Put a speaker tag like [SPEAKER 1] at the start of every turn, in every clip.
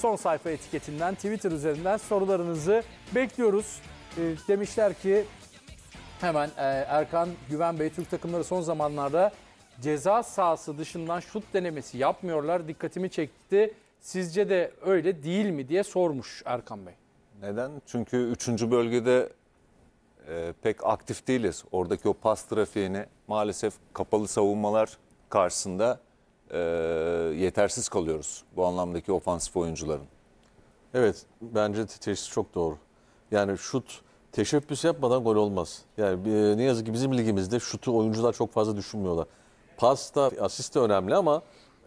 [SPEAKER 1] son sayfa etiketinden Twitter üzerinden sorularınızı bekliyoruz. E, demişler ki hemen e, Erkan Güven Bey Türk takımları son zamanlarda ceza sahası dışından şut denemesi yapmıyorlar. Dikkatimi çekti. Sizce de öyle değil mi diye sormuş Erkan Bey.
[SPEAKER 2] Neden? Çünkü 3. bölgede e, pek aktif değiliz. Oradaki o pas trafiğini maalesef kapalı savunmalar karşısında e, yetersiz kalıyoruz bu anlamdaki ofansif
[SPEAKER 3] oyuncuların. Evet bence teşhis çok doğru. Yani şut teşebbüs yapmadan gol olmaz. Yani e, ne yazık ki bizim ligimizde şutu oyuncular çok fazla düşünmüyorlar. Pas da asist de önemli ama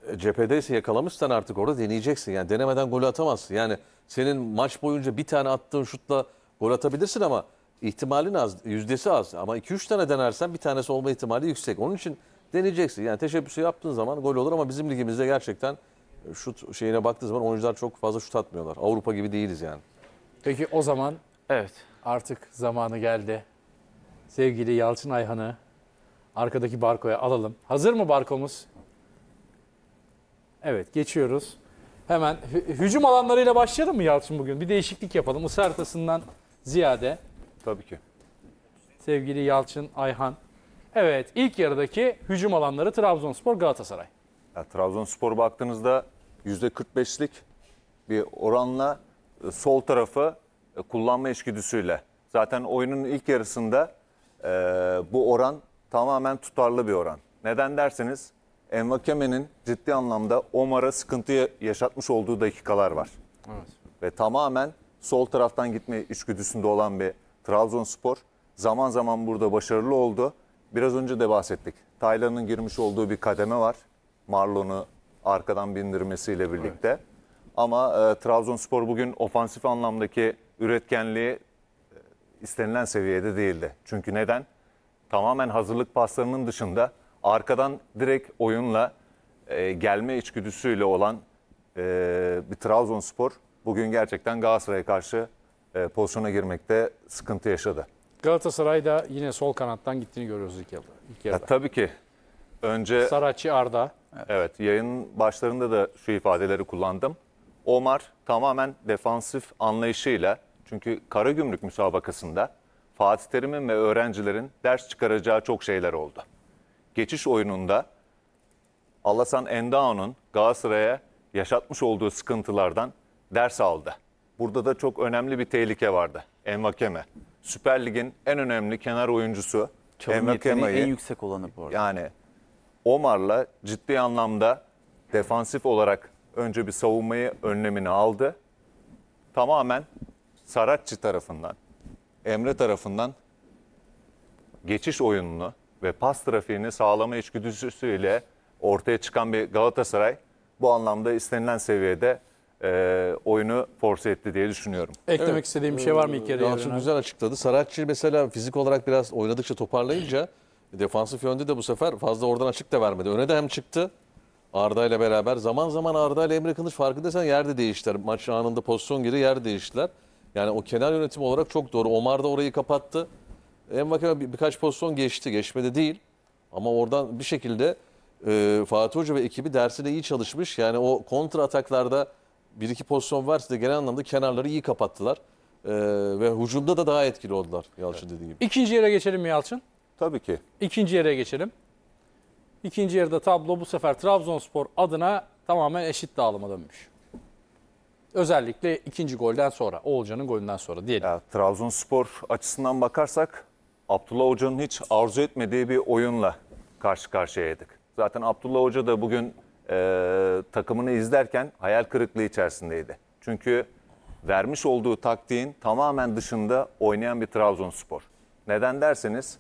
[SPEAKER 3] e, cephedeyse yakalamışsan artık orada deneyeceksin. Yani denemeden gol atamazsın. Yani senin maç boyunca bir tane attığın şutla gol atabilirsin ama ihtimalin az, yüzdesi az. Ama 2-3 tane denersen bir tanesi olma ihtimali yüksek. Onun için deneyeceksin. Yani teşebbüsü yaptığın zaman gol olur ama bizim ligimizde gerçekten şut şeyine baktığı zaman oyuncular çok fazla şut atmıyorlar. Avrupa gibi değiliz yani. Peki o zaman evet artık zamanı
[SPEAKER 1] geldi. Sevgili Yalçın Ayhan'ı arkadaki Barko'ya alalım. Hazır mı Barko'muz? Evet geçiyoruz. Hemen hücum alanlarıyla başlayalım mı Yalçın bugün? Bir değişiklik yapalım. Israr haritasından ziyade. Tabii ki. Sevgili Yalçın Ayhan Evet ilk yarıdaki hücum alanları Trabzonspor Galatasaray.
[SPEAKER 2] Ya, Trabzonspor baktığınızda %45'lik bir oranla e, sol tarafı e, kullanma içgüdüsüyle. Zaten oyunun ilk yarısında e, bu oran tamamen tutarlı bir oran. Neden derseniz Envakeme'nin ciddi anlamda Omar'a sıkıntı yaşatmış olduğu dakikalar var. Evet. Ve tamamen sol taraftan gitme içgüdüsünde olan bir Trabzonspor zaman zaman burada başarılı oldu. Biraz önce de bahsettik. Taylan'ın girmiş olduğu bir kademe var. Marlon'u arkadan bindirmesiyle birlikte. Evet. Ama e, Trabzonspor bugün ofansif anlamdaki üretkenliği e, istenilen seviyede değildi. Çünkü neden? Tamamen hazırlık paslarının dışında arkadan direkt oyunla e, gelme içgüdüsüyle olan e, bir Trabzonspor bugün gerçekten Galatasaray'a karşı e, pozisyona girmekte sıkıntı yaşadı.
[SPEAKER 1] Galatasaray'da yine sol kanattan gittiğini görüyoruz ilk yarıda. İlk
[SPEAKER 2] yarıda. Ya, tabii ki. Önce Saracchi Arda. Evet, yayın başlarında da şu ifadeleri kullandım. Omar tamamen defansif anlayışıyla çünkü Karagümrük müsabakasında Fatih Terim'in ve öğrencilerin ders çıkaracağı çok şeyler oldu. Geçiş oyununda Alasan Endao'nun Galatasaray'a yaşatmış olduğu sıkıntılardan ders aldı. Burada da çok önemli bir tehlike vardı. Envakeme. Süper Lig'in en önemli kenar oyuncusu. Çalım yeteneği en
[SPEAKER 4] yüksek olanı bu arada. Yani
[SPEAKER 2] Omar'la ciddi anlamda defansif olarak önce bir savunmayı önlemini aldı. Tamamen Saratçı tarafından, Emre tarafından geçiş oyununu ve pas trafiğini sağlama içgüdüsüyle ortaya çıkan bir Galatasaray bu anlamda istenilen seviyede
[SPEAKER 3] e, oyunu force etti diye düşünüyorum. Eklemek evet. istediğim bir şey var mı ilk yarı ee, Yalçın güzel açıkladı. Saratçı mesela fizik olarak biraz oynadıkça toparlayınca defansif yönde de bu sefer fazla oradan açık da vermedi. Öne de hem çıktı Arda ile beraber. Zaman zaman Arda ile Emre Kılıç farkındaysan yerde değiştiler. Maç anında pozisyon geri yer değiştiler. Yani o kenar yönetimi olarak çok doğru. Omar da orayı kapattı. En bakıma bir, birkaç pozisyon geçti. geçmedi değil. Ama oradan bir şekilde e, Fatih Hoca ve ekibi dersine iyi çalışmış. Yani o kontra ataklarda bir iki pozisyon varsa da genel anlamda kenarları iyi kapattılar. Ee, ve hücumda da daha etkili oldular Yalçın evet. dediği gibi. İkinci yere geçelim mi Yalçın? Tabii ki. İkinci yere geçelim.
[SPEAKER 1] İkinci yarıda tablo bu sefer Trabzonspor adına tamamen eşit dağılıma dönmüş.
[SPEAKER 2] Özellikle ikinci golden sonra, Oğulcan'ın golünden sonra diyelim. Ya, Trabzonspor açısından bakarsak Abdullah Hoca'nın hiç arzu etmediği bir oyunla karşı karşıyaydık. Zaten Abdullah Hoca da bugün e, takımını izlerken hayal kırıklığı içerisindeydi. Çünkü vermiş olduğu taktiğin tamamen dışında oynayan bir Trabzonspor. Neden derseniz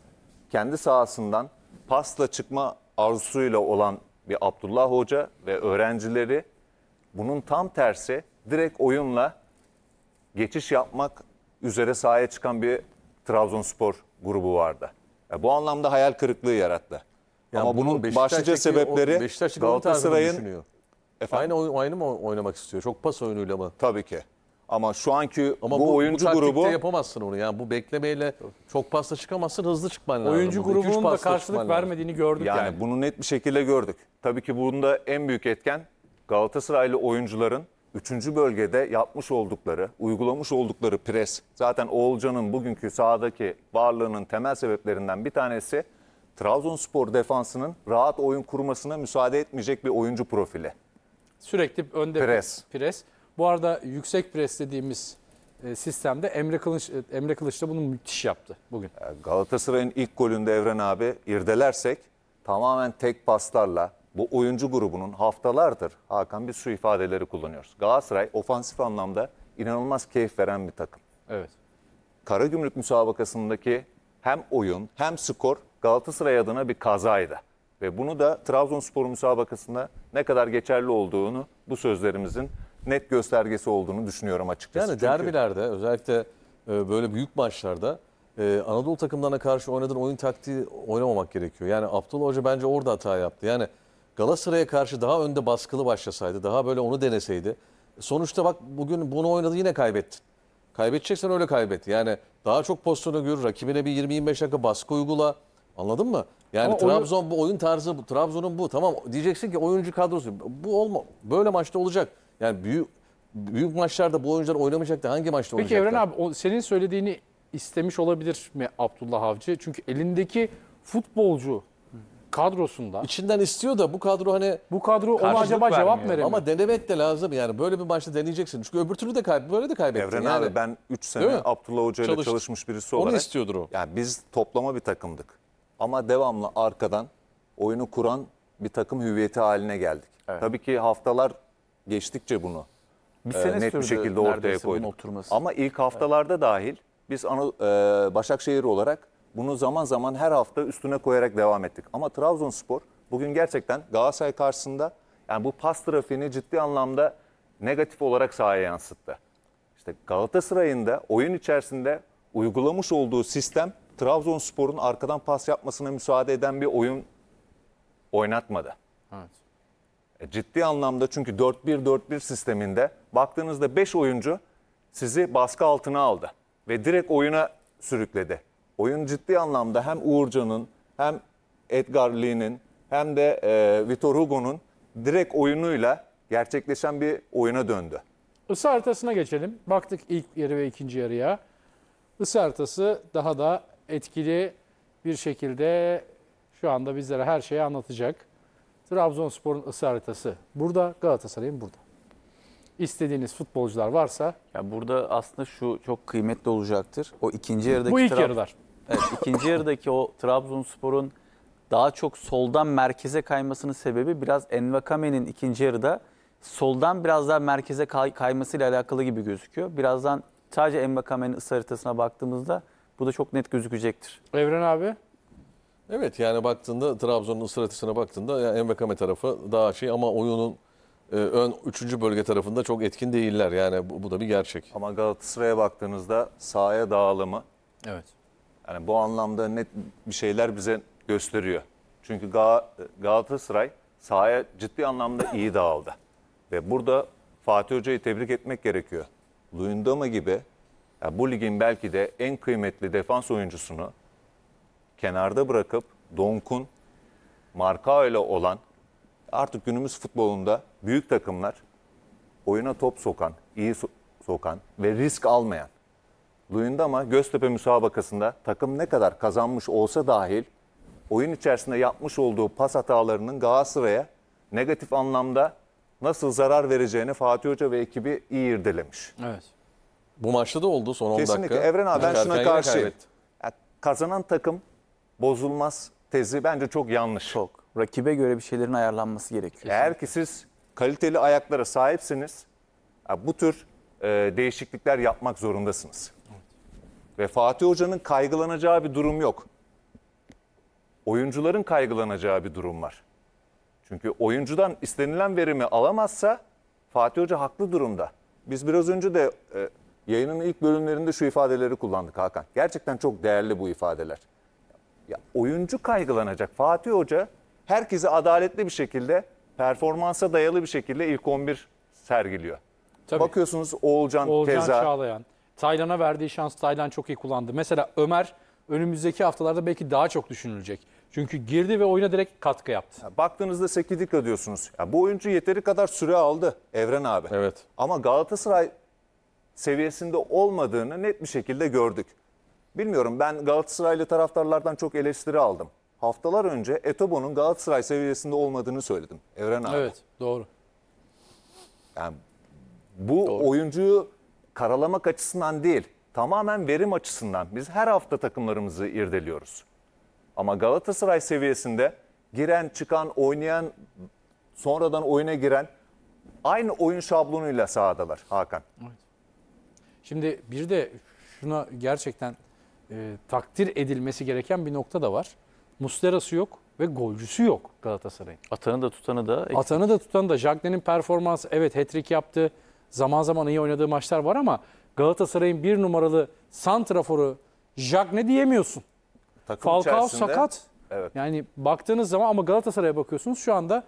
[SPEAKER 2] kendi sahasından pasla çıkma arzusuyla olan bir Abdullah Hoca ve öğrencileri bunun tam tersi direkt oyunla geçiş yapmak üzere sahaya çıkan bir Trabzonspor grubu vardı. Yani bu anlamda hayal kırıklığı yarattı. Yani bunun Beşiktaş başlıca sebepleri Galatasaray'ın
[SPEAKER 3] aynı aynı mı oynamak istiyor? Çok pas oyunuyla mı? Tabii ki. Ama şu anki Ama bu, bu oyuncu bu grubu yapamazsın onu. Yani bu beklemeyle çok pasla çıkamazsın, hızlı çıkman lazım. Oyuncu grubunun da karşılık vermediğini gördük yani, yani.
[SPEAKER 2] bunu net bir şekilde gördük. Tabii ki bunda en büyük etken Galatasaraylı oyuncuların 3. bölgede yapmış oldukları, uygulamış oldukları pres. Zaten Oğulcan'ın bugünkü sahadaki varlığının temel sebeplerinden bir tanesi Trabzonspor defansının rahat oyun kurmasına müsaade etmeyecek bir oyuncu profili.
[SPEAKER 1] Sürekli önde pres. pres. Bu arada yüksek pres dediğimiz e, sistemde Emre Kılıç e, Emre Kılıç da bunu müthiş yaptı
[SPEAKER 2] bugün. E, Galatasaray'ın ilk golünde Evren abi irdelersek tamamen tek paslarla bu oyuncu grubunun haftalardır Hakan bir su ifadeleri kullanıyoruz. Galatasaray ofansif anlamda inanılmaz keyif veren bir takım. Evet. Karagümrük müsabakasındaki hem oyun hem skor Galatasaray adına bir kazaydı. Ve bunu da Trabzonspor müsabakasında ne kadar geçerli olduğunu bu sözlerimizin net göstergesi
[SPEAKER 3] olduğunu düşünüyorum açıkçası. Yani Çünkü... derbilerde özellikle e, böyle büyük maçlarda e, Anadolu takımlarına karşı oynadığın oyun taktiği oynamamak gerekiyor. Yani Abdullah Hoca bence orada hata yaptı. Yani Galatasaray'a karşı daha önde baskılı başlasaydı, daha böyle onu deneseydi. Sonuçta bak bugün bunu oynadı yine kaybetti. Kaybedeceksen öyle kaybet. Yani daha çok pozisyonu gör, rakibine bir 20-25 dakika baskı uygula. Anladın mı? Yani Ama Trabzon oyun... bu oyun tarzı bu. Trabzon'un bu. Tamam diyeceksin ki oyuncu kadrosu. Bu olma böyle maçta olacak. Yani büyük büyük maçlarda bu oyuncular oynamayacak da hangi maçta oynayacaklar? Peki Evren abi o, senin
[SPEAKER 1] söylediğini
[SPEAKER 3] istemiş olabilir mi Abdullah Avcı? Çünkü elindeki futbolcu kadrosunda. İçinden istiyor da bu kadro hani bu kadro ona acaba vermiyor. cevap veremiyor. Ama denemek de lazım yani böyle bir maçta deneyeceksin. Çünkü öbür türlü de kayb böyle de kaybettin Evren yani. abi ben 3 sene Abdullah Hoca ile çalışmış birisi olarak. Onu istiyordur
[SPEAKER 2] o. Yani biz toplama bir takımdık ama devamlı arkadan oyunu kuran bir takım hüviyeti haline geldik. Evet. Tabii ki haftalar geçtikçe bunu
[SPEAKER 4] bir e, sene e, net bir şekilde ortaya koyduk. Ama
[SPEAKER 2] ilk haftalarda evet. dahil biz ana, e, Başakşehir olarak bunu zaman zaman her hafta üstüne koyarak devam ettik. Ama Trabzonspor bugün gerçekten Galatasaray karşısında yani bu pas trafiğini ciddi anlamda negatif olarak sahaya yansıttı. İşte Galatasaray'ın da oyun içerisinde uygulamış olduğu sistem Trabzonspor'un arkadan pas yapmasına müsaade eden bir oyun oynatmadı. Evet. E, ciddi anlamda çünkü 4-1-4-1 sisteminde baktığınızda 5 oyuncu sizi baskı altına aldı ve direkt oyuna sürükledi. Oyun ciddi anlamda hem Uğurcan'ın hem Edgar Lee'nin hem de e, Vitor Hugo'nun direkt oyunuyla gerçekleşen bir oyuna döndü.
[SPEAKER 1] Isı haritasına geçelim. Baktık ilk yarı ve ikinci yarıya. Isı haritası daha da etkili bir şekilde şu anda bizlere her şeyi anlatacak. Trabzonspor'un ısı haritası burada, Galatasaray'ın burada. İstediğiniz
[SPEAKER 4] futbolcular varsa Ya burada aslında şu çok kıymetli olacaktır. O ikinci yarıdaki bu ilk Trab- yarılar. Evet, ikinci yarıdaki o Trabzonspor'un daha çok soldan merkeze kaymasının sebebi biraz Envakame'nin ikinci yarıda soldan biraz daha merkeze kay- kaymasıyla alakalı gibi gözüküyor. Birazdan sadece Envakame'nin ısı haritasına baktığımızda bu da çok net gözükecektir. Evren abi? Evet yani baktığında Trabzon'un ısrarına baktığında
[SPEAKER 3] yani Envekame tarafı daha şey ama oyunun e, ön 3. bölge tarafında çok etkin değiller. Yani bu, bu da bir gerçek. Ama Galatasaray'a baktığınızda sahaya dağılımı Evet.
[SPEAKER 2] yani bu anlamda net bir şeyler bize gösteriyor. Çünkü Ga- Galatasaray sahaya ciddi anlamda iyi dağıldı. Ve burada Fatih Hoca'yı tebrik etmek gerekiyor. Luyendama gibi ya bu ligin belki de en kıymetli defans oyuncusunu kenarda bırakıp Donk'un marka ile olan artık günümüz futbolunda büyük takımlar oyuna top sokan, iyi so sokan ve risk almayan. Duyunda ama Göztepe müsabakasında takım ne kadar kazanmış olsa dahil oyun içerisinde yapmış olduğu pas hatalarının Galatasaray'a negatif anlamda nasıl zarar vereceğini Fatih Hoca ve ekibi iyi irdelemiş. Evet. Bu maçta da oldu son 10 Kesinlikle. dakika. Evren abi ben şuna karşı yani kazanan takım bozulmaz tezi bence çok yanlış. Çok. Rakibe göre bir şeylerin ayarlanması gerekiyor. Eğer ki siz kaliteli ayaklara sahipsiniz bu tür e, değişiklikler yapmak zorundasınız. Ve Fatih Hoca'nın kaygılanacağı bir durum yok. Oyuncuların kaygılanacağı bir durum var. Çünkü oyuncudan istenilen verimi alamazsa Fatih Hoca haklı durumda. Biz biraz önce de e, yayının ilk bölümlerinde şu ifadeleri kullandık Hakan. Gerçekten çok değerli bu ifadeler. Ya, oyuncu kaygılanacak. Fatih Hoca herkesi adaletli bir şekilde, performansa dayalı bir şekilde ilk 11 sergiliyor. Tabii. Bakıyorsunuz Oğulcan, Oğulcan Keza.
[SPEAKER 1] Çağlayan. Taylan'a verdiği şans Taylan çok iyi kullandı. Mesela Ömer önümüzdeki haftalarda belki daha çok düşünülecek. Çünkü girdi ve oyuna direkt katkı yaptı. Ya
[SPEAKER 2] baktığınızda Sekidika diyorsunuz. Ya bu oyuncu yeteri kadar süre aldı Evren abi. Evet. Ama Galatasaray seviyesinde olmadığını net bir şekilde gördük. Bilmiyorum ben Galatasaraylı taraftarlardan çok eleştiri aldım. Haftalar önce Etobo'nun Galatasaray seviyesinde olmadığını söyledim Evren abi. Evet doğru. Yani bu doğru. oyuncuyu karalamak açısından değil tamamen verim açısından biz her hafta takımlarımızı irdeliyoruz. Ama Galatasaray seviyesinde giren, çıkan, oynayan, sonradan oyuna giren aynı oyun şablonuyla sahadalar Hakan. Evet.
[SPEAKER 1] Şimdi bir de şuna gerçekten e, takdir edilmesi gereken bir nokta da var. Muslera'sı yok ve golcüsü yok Galatasaray'ın. Atanı da tutanı da. Eksik. Atanı da tutanı da. Jagne'nin performansı evet hat-trick yaptı. Zaman zaman iyi oynadığı maçlar var ama Galatasaray'ın bir numaralı santraforu Jagne diyemiyorsun. Takım Falcao sakat. Evet. Yani baktığınız zaman ama Galatasaray'a bakıyorsunuz şu anda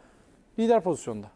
[SPEAKER 1] lider pozisyonda.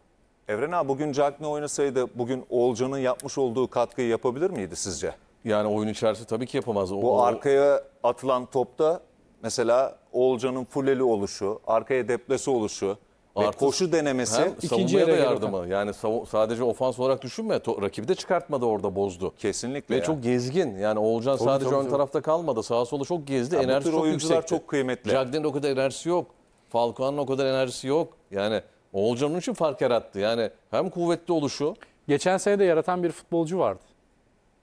[SPEAKER 2] Evren abi bugün Cagney oynasaydı bugün Olcan'ın yapmış olduğu katkıyı yapabilir miydi sizce? Yani oyun içerisinde tabii ki yapamaz. O, Bu arkaya atılan topta mesela Olcan'ın fulleli oluşu, arkaya deplesi oluşu
[SPEAKER 3] ve koşu denemesi hem savunmaya da yarı geliyor Yani savu- sadece ofans olarak düşünme. To- rakibi de çıkartmadı orada bozdu. kesinlikle. Ve ya. çok gezgin. Yani Oğulcan sadece tabii, ön tabii. tarafta kalmadı. Sağa sola çok gezdi. bu enerjisi tür çok oyuncular yüksekti. çok kıymetli. Cagney'in o kadar enerjisi yok. Falcao'nun o kadar enerjisi yok. Yani Oğulcan için fark yarattı. Yani hem kuvvetli oluşu. Geçen sene de yaratan bir futbolcu vardı.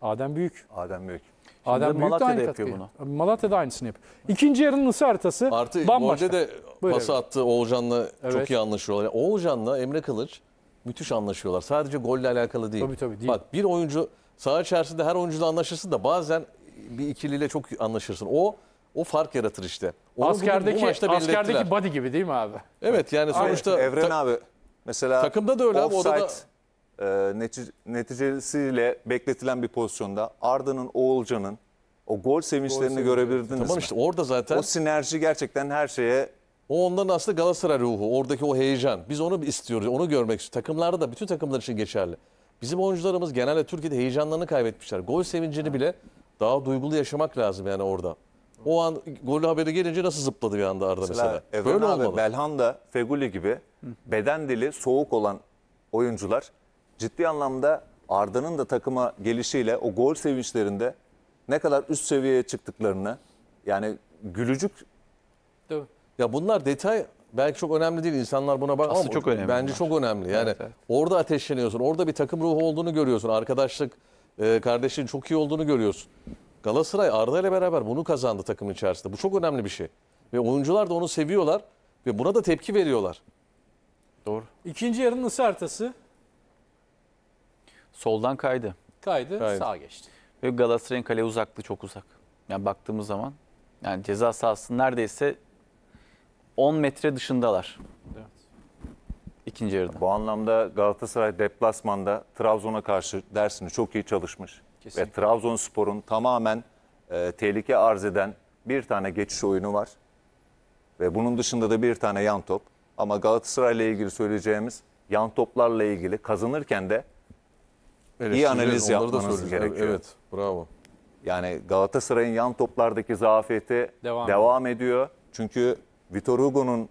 [SPEAKER 3] Adem Büyük. Adem Büyük. Şimdi Adem Büyük de Malatya'da aynı yapıyor katkıyı.
[SPEAKER 1] bunu. Malatya'da aynısını yapıyor. İkinci yarının ısı haritası Artı bambaşka. Molde de Buyur pası evet.
[SPEAKER 3] attı Oğulcan'la çok iyi anlaşıyorlar. Yani Oğulcan'la Emre Kılıç müthiş anlaşıyorlar. Sadece golle alakalı değil. Tabii, tabii, değil. Bak bir oyuncu saha içerisinde her oyuncuyla anlaşırsın da bazen bir ikiliyle çok anlaşırsın. O o fark yaratır işte. Onu askerdeki bu maçta askerdeki body gibi değil mi abi? Evet yani sonuçta
[SPEAKER 1] Aynen. Evren abi
[SPEAKER 2] mesela takımda da öyle offside, abi e, neticesiyle bekletilen bir pozisyonda Arda'nın Oğulcan'ın o gol sevinçlerini gol görebildiniz tamam mi? işte
[SPEAKER 3] orada zaten. O sinerji gerçekten her şeye o ondan aslında Galatasaray ruhu, oradaki o heyecan. Biz onu istiyoruz, onu görmek istiyoruz. Takımlarda da bütün takımlar için geçerli. Bizim oyuncularımız genelde Türkiye'de heyecanlarını kaybetmişler. Gol sevincini bile daha duygulu yaşamak lazım yani orada. O an gol haberi gelince nasıl zıpladı bir anda Arda mesela? mesela. Evren Böyle abi, olmalı. Belhanda, Feguli gibi
[SPEAKER 2] beden dili soğuk olan oyuncular ciddi anlamda Arda'nın da takıma gelişiyle o gol sevinçlerinde ne kadar üst seviyeye çıktıklarını
[SPEAKER 3] yani gülücük Değil mi? Ya bunlar detay belki çok önemli değil. insanlar buna bak. Aslında çok önemli Bence bunlar. çok önemli. Yani Evet, evet. orada ateşleniyorsun. Orada bir takım ruhu olduğunu görüyorsun. Arkadaşlık, e, kardeşliğin çok iyi olduğunu görüyorsun. Galatasaray Arda ile beraber bunu kazandı takımın içerisinde. Bu çok önemli bir şey. Ve oyuncular da onu seviyorlar ve buna da tepki veriyorlar. Doğru. İkinci yarının ısı artısı
[SPEAKER 4] Soldan kaydı. kaydı, Kaydı. sağa geçti. Ve Galatasaray'ın kale uzaklığı çok uzak. Yani baktığımız zaman yani ceza sahası neredeyse 10 metre dışındalar. Evet. İkinci yarıda. Bu anlamda Galatasaray deplasmanda Trabzon'a karşı dersini
[SPEAKER 2] çok iyi çalışmış. Kesinlikle. Ve Trabzonspor'un tamamen e, tehlike arz eden bir tane geçiş oyunu var. Ve bunun dışında da bir tane yan top. Ama Galatasaray ile ilgili söyleyeceğimiz yan toplarla ilgili kazanırken de
[SPEAKER 3] iyi analiz yapmanız gerekiyor. Evet,
[SPEAKER 2] bravo. Yani Galatasaray'ın yan toplardaki zafiyeti devam, devam ediyor. Çünkü Vitor Hugo'nun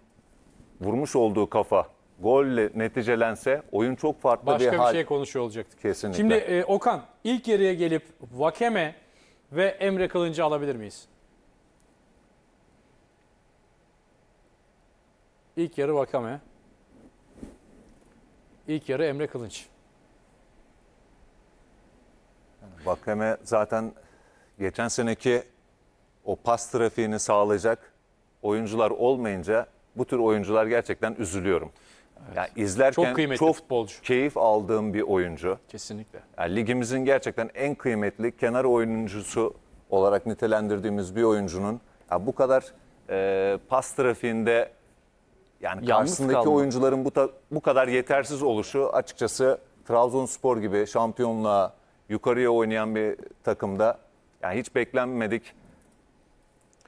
[SPEAKER 2] vurmuş olduğu kafa golle neticelense oyun çok farklı Başka bir, bir şey konuşuyor olacaktık. Kesinlikle. Şimdi e,
[SPEAKER 1] Okan ilk yarıya gelip Vakeme ve Emre Kılıncı alabilir miyiz? İlk yarı Vakame. İlk yarı Emre Kılınç.
[SPEAKER 2] Vakame zaten geçen seneki o pas trafiğini sağlayacak oyuncular olmayınca bu tür oyuncular gerçekten üzülüyorum. Yani izlerken Çok kıymetli futbolcu. keyif aldığım bir oyuncu. Kesinlikle. Yani ligimizin gerçekten en kıymetli kenar oyuncusu olarak nitelendirdiğimiz bir oyuncunun ya bu kadar e, pas trafiğinde yani Yalnız karşısındaki kaldı. oyuncuların bu ta- bu kadar yetersiz oluşu açıkçası Trabzonspor gibi şampiyonluğa yukarıya oynayan bir takımda yani hiç beklenmedik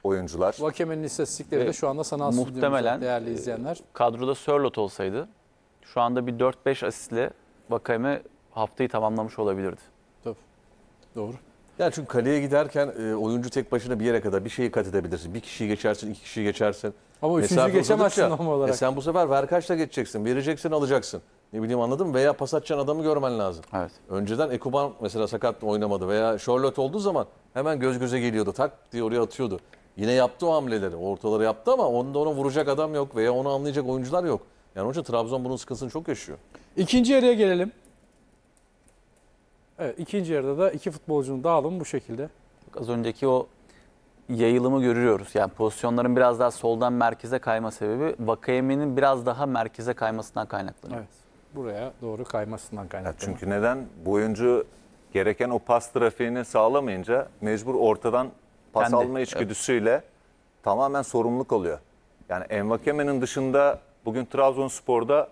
[SPEAKER 2] oyuncular.
[SPEAKER 1] Vakemen'in istatistikleri
[SPEAKER 4] de şu anda sanal stüdyomuzda değerli e, izleyenler. Kadroda Sörlot olsaydı şu anda bir 4-5 asistle Vakame haftayı tamamlamış olabilirdi.
[SPEAKER 3] Tabii. Doğru. Yani çünkü kaleye giderken e, oyuncu tek başına bir yere kadar bir şeyi kat edebilirsin. Bir kişiyi geçersin, iki kişiyi geçersin. Ama üçüncü Mesafe geçemezsin uzadıkça, e, olarak. E sen bu sefer verkaçla geçeceksin. Vereceksin, alacaksın. Ne bileyim anladın mı? Veya pas atacağın adamı görmen lazım. Evet. Önceden Ekuban mesela sakat oynamadı veya Charlotte olduğu zaman hemen göz göze geliyordu. Tak diye oraya atıyordu. Yine yaptı o hamleleri. Ortaları yaptı ama onda ona vuracak adam yok veya onu anlayacak oyuncular yok. Yani onun için Trabzon bunun sıkıntısını çok yaşıyor. İkinci yarıya gelelim.
[SPEAKER 1] Evet, ikinci yarıda da iki futbolcunun dağılımı bu şekilde.
[SPEAKER 4] Az önceki o yayılımı görüyoruz. Yani pozisyonların biraz daha soldan merkeze kayma sebebi Vakayemi'nin biraz daha merkeze kaymasından kaynaklanıyor. Evet. Buraya doğru kaymasından kaynaklanıyor. çünkü
[SPEAKER 2] neden? Bu oyuncu gereken o pas trafiğini sağlamayınca mecbur ortadan pas Kendi. alma içgüdüsüyle evet. tamamen sorumluluk alıyor. Yani Envakeme'nin dışında bugün Trabzonspor'da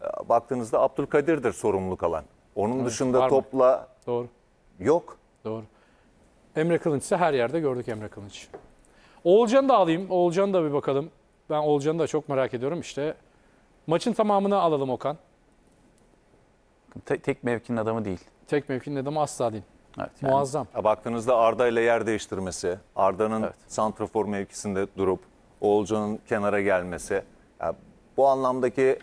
[SPEAKER 2] e, baktığınızda Abdülkadir'dir sorumluluk alan. Onun evet, dışında topla Doğru. yok. Doğru.
[SPEAKER 1] Emre Kılınç ise her yerde gördük Emre Kılınç. Oğulcan'ı da alayım. Oğulcan'ı da bir bakalım. Ben Oğulcan'ı da çok merak ediyorum. İşte maçın tamamını alalım Okan. Te tek mevkinin adamı değil. Tek mevkinin adamı asla değil.
[SPEAKER 2] Evet, yani. Muazzam. baktığınızda Arda ile yer değiştirmesi, Arda'nın evet. santrafor mevkisinde durup Oğulcan'ın kenara gelmesi. Yani bu anlamdaki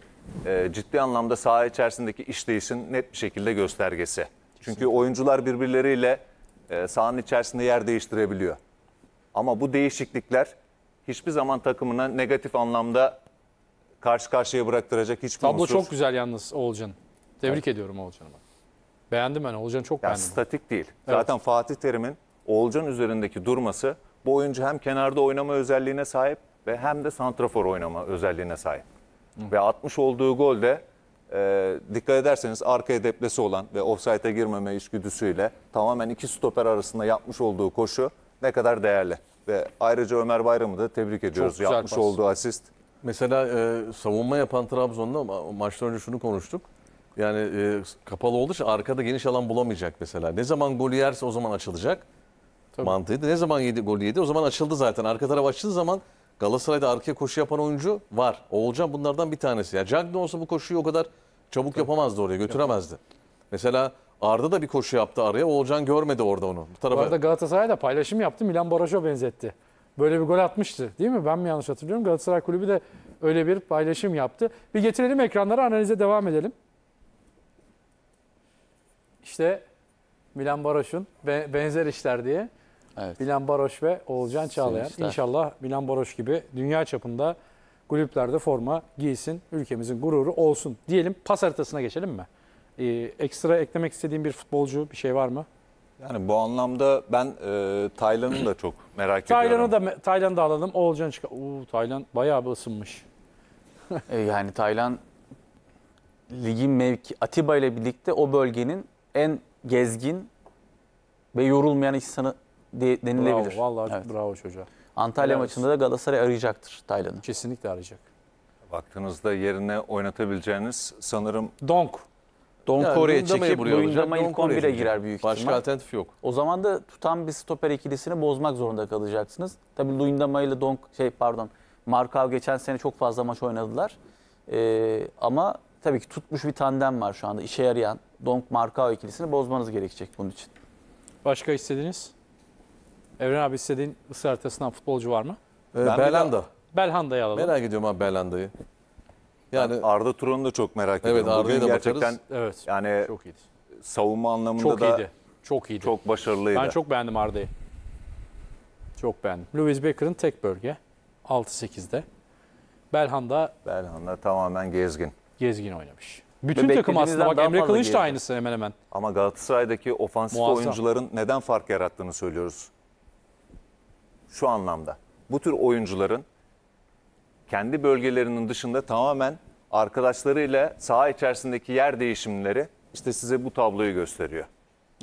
[SPEAKER 2] e, ciddi anlamda saha içerisindeki işleyişin net bir şekilde göstergesi. Kesinlikle. Çünkü oyuncular birbirleriyle e, sahanın içerisinde yer değiştirebiliyor. Ama bu değişiklikler hiçbir zaman takımına negatif anlamda karşı karşıya bıraktıracak hiçbir Tablo unsur. çok
[SPEAKER 1] güzel yalnız Oğulcan. Tebrik evet.
[SPEAKER 2] ediyorum Oğulcan'ı.
[SPEAKER 1] Beğendim ben Oğulcan'ı
[SPEAKER 2] çok Yani beğendim. statik değil. Zaten Fatih Terim'in Oğulcan üzerindeki durması bu oyuncu hem kenarda oynama özelliğine sahip ve hem de santrafor oynama özelliğine sahip. Ve atmış olduğu golde e, dikkat ederseniz arka deplesi olan ve offside'e girmeme işgüdüsüyle tamamen iki stoper arasında yapmış olduğu koşu ne kadar değerli. Ve ayrıca Ömer Bayram'ı da tebrik ediyoruz. Çok güzel Yapmış pas. olduğu asist
[SPEAKER 3] Mesela e, savunma yapan Trabzon'da maçtan önce şunu konuştuk. Yani e, kapalı olduğu için arkada geniş alan bulamayacak mesela. Ne zaman gol yerse o zaman açılacak. Tabii. Mantığıydı. Ne zaman yedi, gol yedi o zaman açıldı zaten. Arka taraf açıldığı zaman Galatasaray'da arkaya koşu yapan oyuncu var. Oğulcan bunlardan bir tanesi. Ya yani olsa bu koşuyu o kadar çabuk Tabii. yapamazdı oraya götüremezdi. Yapamazdı. Mesela Arda da bir koşu yaptı araya. Oğulcan görmedi orada onu. Bu tarafa... Bu arada
[SPEAKER 1] Galatasaray'da paylaşım yaptı. Milan Baraj'a benzetti. Böyle bir gol atmıştı değil mi? Ben mi yanlış hatırlıyorum? Galatasaray Kulübü de öyle bir paylaşım yaptı. Bir getirelim ekranlara analize devam edelim. İşte Milan Baroş'un benzer işler diye. Evet. Milan Baroş ve Oğulcan Çağlayan. Sinişler. İnşallah Milan Baroş gibi dünya çapında kulüplerde forma giysin, ülkemizin gururu olsun diyelim. Pas haritasına geçelim mi? Ee, ekstra eklemek istediğim bir futbolcu bir şey var mı?
[SPEAKER 2] Yani bu anlamda ben e, Taylan'ı da çok merak Taylan'ı ediyorum.
[SPEAKER 1] Da, Taylan'ı da alalım. Oğulcan çıkar. Uuu Taylan bayağı bir ısınmış. e, yani Taylan
[SPEAKER 4] ligin mevki Atiba ile birlikte o bölgenin en gezgin ve yorulmayan insanı denilebilir. Bravo, vallahi evet. bravo çocuğa. Antalya Helal maçında da Galatasaray arayacaktır Taylan'ı. Kesinlikle arayacak. Baktığınızda yerine oynatabileceğiniz sanırım...
[SPEAKER 2] Donk. Donk
[SPEAKER 1] yani, oraya çekip Luyendama ilk 11'e girer büyük Başka
[SPEAKER 4] ihtimal. Başka alternatif yok. O zaman da tutan bir stoper ikilisini bozmak zorunda kalacaksınız. Tabii Luyendama ile Donk şey pardon Markal geçen sene çok fazla maç oynadılar. Ee, ama tabii ki tutmuş bir tandem var şu anda. işe yarayan Donk Markao ikilisini bozmanız gerekecek bunun için. Başka istediğiniz? Evren abi istediğin ısrar haritasından
[SPEAKER 1] futbolcu var mı? Ee, Belhanda. Belhanda'yı alalım. Merak
[SPEAKER 3] ediyorum abi Belhanda'yı. Yani ben
[SPEAKER 2] Arda Turan'ı da çok merak evet, ediyorum. Arda'yı da gerçekten Evet. Yani çok iyiydi. Savunma anlamında çok da iyiydi. Çok iyiydi. Çok başarılıydı. Ben çok beğendim Arda'yı. Çok beğendim. Louis
[SPEAKER 1] Becker'ın tek bölge 6-8'de. Belhanda Belhanda tamamen
[SPEAKER 2] gezgin. Gezgin oynamış. Bütün takım aslında bak Emre Kılıç da aynısı hemen hemen. Ama Galatasaray'daki ofansif Muazzam. oyuncuların neden fark yarattığını söylüyoruz. Şu anlamda. Bu tür oyuncuların kendi bölgelerinin dışında tamamen arkadaşlarıyla saha içerisindeki yer değişimleri işte size bu tabloyu gösteriyor.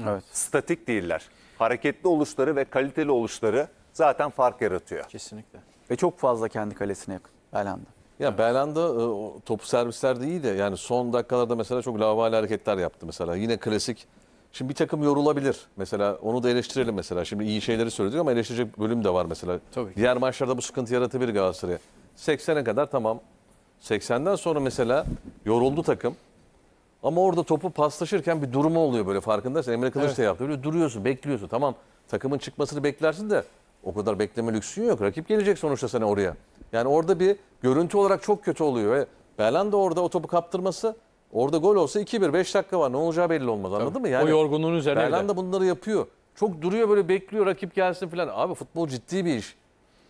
[SPEAKER 2] Evet. Statik değiller. Hareketli oluşları ve kaliteli oluşları zaten fark yaratıyor.
[SPEAKER 4] Kesinlikle. Ve çok fazla kendi kalesine yakın Belhanda.
[SPEAKER 3] Ya Belhanda e, topu servislerde iyi de yani son dakikalarda mesela çok lavali hareketler yaptı mesela. Yine klasik. Şimdi bir takım yorulabilir. Mesela onu da eleştirelim mesela. Şimdi iyi şeyleri söyledik ama eleştirecek bölüm de var mesela. Tabii Diğer maçlarda bu sıkıntı yaratabilir Galatasaray'a. 80'e kadar tamam. 80'den sonra mesela yoruldu takım. Ama orada topu paslaşırken bir durumu oluyor böyle farkındaysan. Emre Kılıç evet. da yaptı. Böyle duruyorsun, bekliyorsun. Tamam takımın çıkmasını beklersin de o kadar bekleme lüksün yok. Rakip gelecek sonuçta sana oraya. Yani orada bir görüntü olarak çok kötü oluyor. Ve Belanda orada o topu kaptırması orada gol olsa 2-1 5 dakika var ne olacağı belli olmaz anladın Tabii. mı? Yani o yorgunluğun üzerine. Belanda bunları yapıyor. Çok duruyor böyle bekliyor rakip gelsin falan. Abi futbol ciddi bir iş.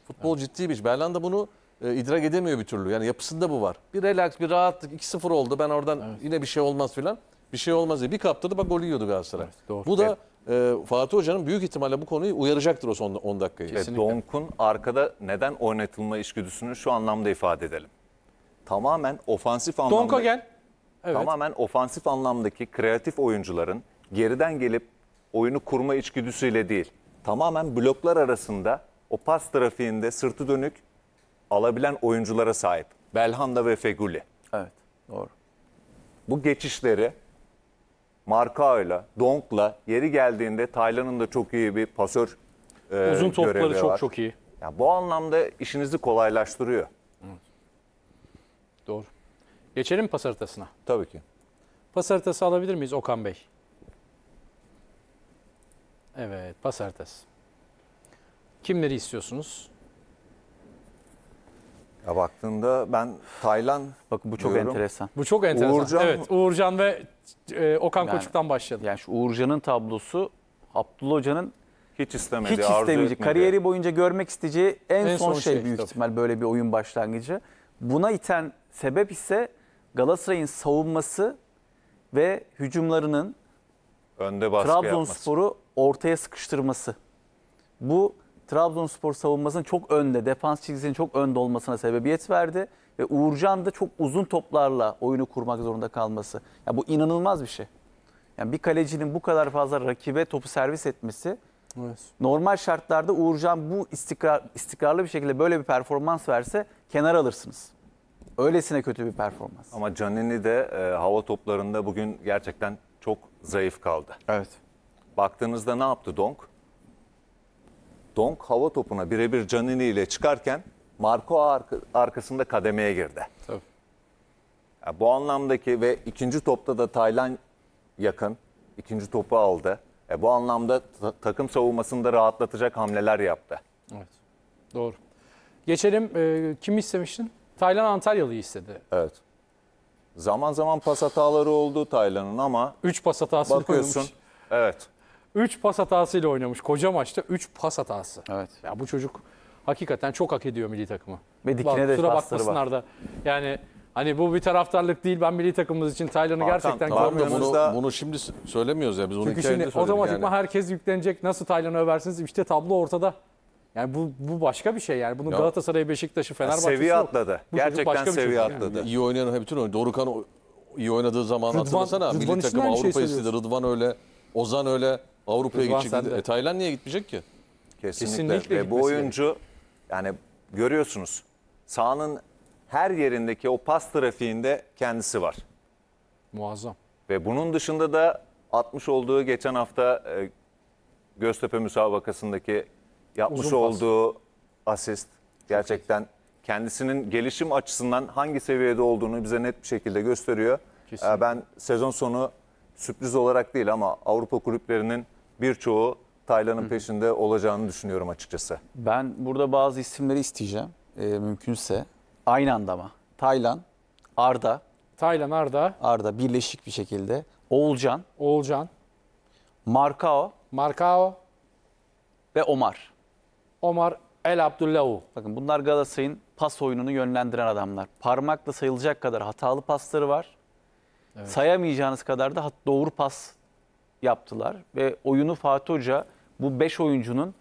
[SPEAKER 3] Futbol evet. ciddi bir iş. Belanda bunu e, idrak edemiyor bir türlü. Yani yapısında bu var. Bir relax, bir rahatlık. 2-0 oldu. Ben oradan evet. yine bir şey olmaz filan. Bir şey olmaz diye. Bir kaptırdı bak golü yiyordu Galatasaray. Evet, doğru. Bu da e, Fatih Hoca'nın büyük ihtimalle bu konuyu uyaracaktır o son 10 dakikayı. Ve
[SPEAKER 2] Donk'un arkada neden oynatılma işgüdüsünü şu anlamda ifade edelim. Tamamen ofansif anlamda... Donk'a gel. Evet. Tamamen ofansif anlamdaki kreatif oyuncuların geriden gelip oyunu kurma içgüdüsüyle değil. Tamamen bloklar arasında o pas trafiğinde sırtı dönük alabilen oyunculara sahip. Belhanda ve Feguli. Evet doğru. Bu geçişleri Markao'yla, Donk'la yeri geldiğinde Taylan'ın da çok iyi bir pasör e, Uzun topları çok var. çok iyi. Yani bu anlamda işinizi kolaylaştırıyor. Doğru.
[SPEAKER 1] Geçelim pas haritasına. Tabii ki. Pas haritası alabilir miyiz Okan Bey? Evet, pas haritası. Kimleri istiyorsunuz?
[SPEAKER 2] Ya baktığında ben Taylan bakın bu çok diyorum.
[SPEAKER 1] enteresan. Bu çok enteresan. Uğurcan evet,
[SPEAKER 4] Uğurcan ve e, Okan Yani- Koçuk'tan başladı. Yani şu Uğurcan'ın tablosu Abdullah Hoca'nın Hiç istemedi, hiç arzu istemeyeceği, etmedi. kariyeri boyunca görmek isteyeceği en, son, şey, şey, büyük tabii. ihtimal böyle bir oyun başlangıcı. Buna iten sebep ise Galatasaray'ın savunması ve hücumlarının önde baskı Trabzonspor'u ortaya sıkıştırması. Bu Trabzonspor savunmasının çok önde, defans çizgisinin çok önde olmasına sebebiyet verdi. Ve Uğurcan da çok uzun toplarla oyunu kurmak zorunda kalması. Ya bu inanılmaz bir şey. Yani bir kalecinin bu kadar fazla rakibe topu servis etmesi Evet. Normal şartlarda Uğurcan bu istikrar, istikrarlı bir şekilde böyle bir performans verse kenar alırsınız. Öylesine kötü bir performans.
[SPEAKER 2] Ama Canini de e, hava toplarında bugün gerçekten çok zayıf kaldı. Evet. Baktığınızda ne yaptı Donk? Donk hava topuna birebir Canini ile çıkarken Marco arka, arkasında kademeye girdi. Tabii. Yani bu anlamdaki ve ikinci topta da Taylan yakın. ikinci topu aldı. E bu anlamda ta takım savunmasında rahatlatacak hamleler yaptı.
[SPEAKER 1] Evet. Doğru. Geçelim. E, kimi istemiştin?
[SPEAKER 2] Taylan Antalyalı'yı istedi. Evet. Zaman zaman pas hataları oldu Taylan'ın ama... 3 pas hatası bakıyorsun. Koymuş. Evet.
[SPEAKER 1] 3 pas hatasıyla oynamış. Koca maçta 3 pas hatası. Evet. Ya bu çocuk hakikaten çok hak ediyor milli takımı. Ve dikine Bak, de kusura bakmasınlar da. Yani hani bu bir taraftarlık değil. Ben milli takımımız için Taylan'ı gerçekten tamam da bunu,
[SPEAKER 3] da... bunu şimdi söylemiyoruz ya. Biz onu Çünkü şimdi otomatikman yani.
[SPEAKER 1] herkes yüklenecek. Nasıl Taylan'ı översiniz? İşte tablo ortada. Yani bu, bu başka bir şey yani. Bunun Galatasaray, Beşiktaş'ı, Fenerbahçe'si yani Seviye atladı. Bu Gerçekten şey seviye şey atladı.
[SPEAKER 3] Yani. İyi oynayan bütün oyuncu. Dorukan iyi oynadığı zaman Rıdvan, hatırlasana. Rıdvan milli takım Avrupa şey istedi. Rıdvan öyle, Ozan öyle. Avrupa'ya gidecek. sende. E, Tayland niye gitmeyecek ki? Kesinlikle. Kesinlikle Ve bu oyuncu
[SPEAKER 2] yani görüyorsunuz sahanın her yerindeki o pas trafiğinde kendisi var. Muazzam. Ve bunun dışında da atmış olduğu geçen hafta e, Göztepe müsabakasındaki yapmış Uzun pas. olduğu asist gerçekten kendisinin gelişim açısından hangi seviyede olduğunu bize net bir şekilde gösteriyor. Kesinlikle. E, ben sezon sonu sürpriz olarak değil ama Avrupa kulüplerinin
[SPEAKER 4] birçoğu Taylan'ın peşinde olacağını düşünüyorum açıkçası. Ben burada bazı isimleri isteyeceğim e, mümkünse. Aynı anda ama. Taylan, Arda, Taylan Arda, Arda birleşik bir şekilde. Oğulcan, Oğulcan, Markao Markao ve Omar. Omar El Abdullahu. Bakın bunlar Galatasaray'ın pas oyununu yönlendiren adamlar. Parmakla sayılacak kadar hatalı pasları var. Sayamayacağınız kadar da doğru pas yaptılar ve oyunu Fatih Hoca bu 5 oyuncunun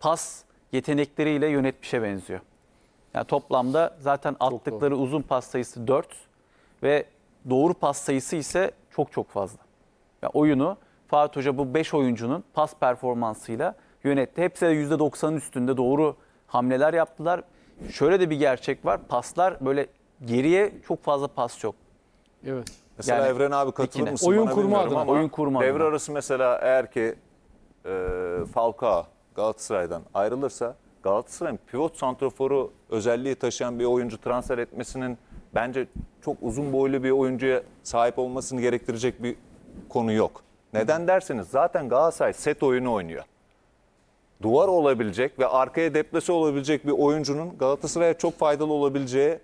[SPEAKER 4] pas yetenekleriyle yönetmişe benziyor. Yani toplamda zaten attıkları uzun pas sayısı 4 ve doğru pas sayısı ise çok çok fazla. Yani oyunu Fatih Hoca bu 5 oyuncunun pas performansıyla yönetti. Hepsi de %90'ın üstünde doğru hamleler yaptılar. Şöyle de bir gerçek var. Paslar böyle geriye çok fazla pas yok. Evet. Mesela yani, Evren abi katılır dikine. mısın? Oyun kurma adına. Ama oyun kurma devre adına. arası mesela eğer
[SPEAKER 2] ki e, Falcao Galatasaray'dan ayrılırsa Galatasaray'ın pivot santraforu özelliği taşıyan bir oyuncu transfer etmesinin bence çok uzun boylu bir oyuncuya sahip olmasını gerektirecek bir konu yok. Neden derseniz zaten Galatasaray set oyunu oynuyor. Duvar olabilecek ve arkaya deplase olabilecek bir oyuncunun Galatasaray'a çok faydalı olabileceği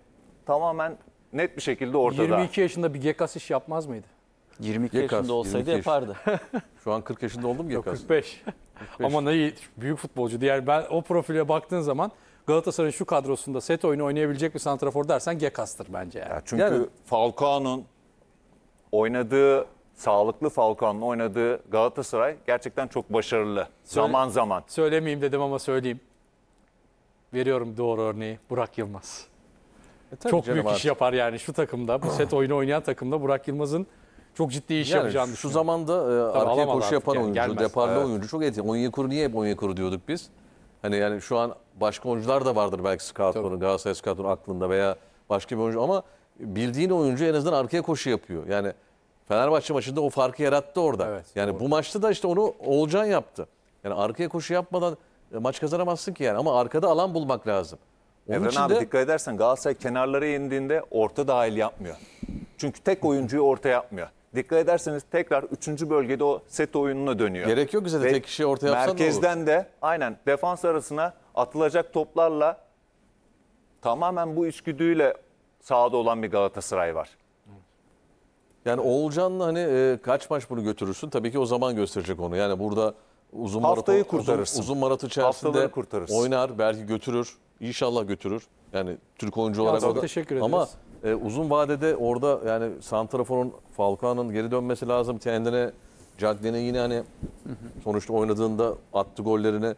[SPEAKER 2] tamamen net bir şekilde ortada. 22
[SPEAKER 1] yaşında bir gekas iş yapmaz mıydı? 22 Gekas, yaşında olsaydı 22 yapardı. Şu an 40 yaşında oldum gekas. Yok Kaz. 45. Ama ne büyük futbolcu. Diğer ben o profile baktığın zaman Galatasaray'ın şu kadrosunda set oyunu oynayabilecek bir santrafor dersen Gekas'tır bence yani. Ya çünkü Yani-
[SPEAKER 2] Falcao'nun oynadığı, sağlıklı Falcao'nun oynadığı Galatasaray gerçekten çok başarılı. zaman zaman.
[SPEAKER 1] Söylemeyeyim dedim ama söyleyeyim. Veriyorum doğru örneği Burak Yılmaz. E çok büyük artık. iş yapar yani şu takımda, bu set oyunu oynayan takımda Burak Yılmaz'ın çok ciddi iş yani yapacağını şu zamanda e, Tabii arkaya koşu yapan yani, oyuncu, gelmez. deparlı evet.
[SPEAKER 3] oyuncu çok etkili. Onyekuru niye hep Onyekuru diyorduk biz? Hani yani şu an başka oyuncular da vardır belki scoutların, Galatasaray scoutun aklında veya başka bir oyuncu ama bildiğin oyuncu en azından arkaya koşu yapıyor. Yani Fenerbahçe maçında o farkı yarattı orada. Evet, yani doğru. bu maçta da işte onu Oğulcan yaptı. Yani arkaya koşu yapmadan e, maç kazanamazsın ki yani ama arkada alan bulmak lazım. Onun Evren abi dikkat edersen Galatasaray kenarlara indiğinde orta dahil yapmıyor.
[SPEAKER 2] Çünkü tek oyuncuyu orta yapmıyor. Dikkat ederseniz tekrar 3. bölgede o set oyununa dönüyor.
[SPEAKER 3] Gerek yok zaten tek kişi orta yapsan Merkezden
[SPEAKER 2] de aynen defans arasına atılacak toplarla tamamen bu içgüdüyle sahada olan bir Galatasaray var.
[SPEAKER 3] Yani Oğulcan'la hani e, kaç maç bunu götürürsün? Tabii ki o zaman gösterecek onu. Yani burada Uzun Haftayı maratı, kurtarırsın. Uzun, uzun maratı içerisinde oynar, belki götürür. İnşallah götürür. Yani Türk oyuncu olarak. çok teşekkür ederiz. Ama e, uzun vadede orada yani Santrafor'un, Falcao'nun geri dönmesi lazım. Kendine, Cagney'in yine hani sonuçta oynadığında attı gollerini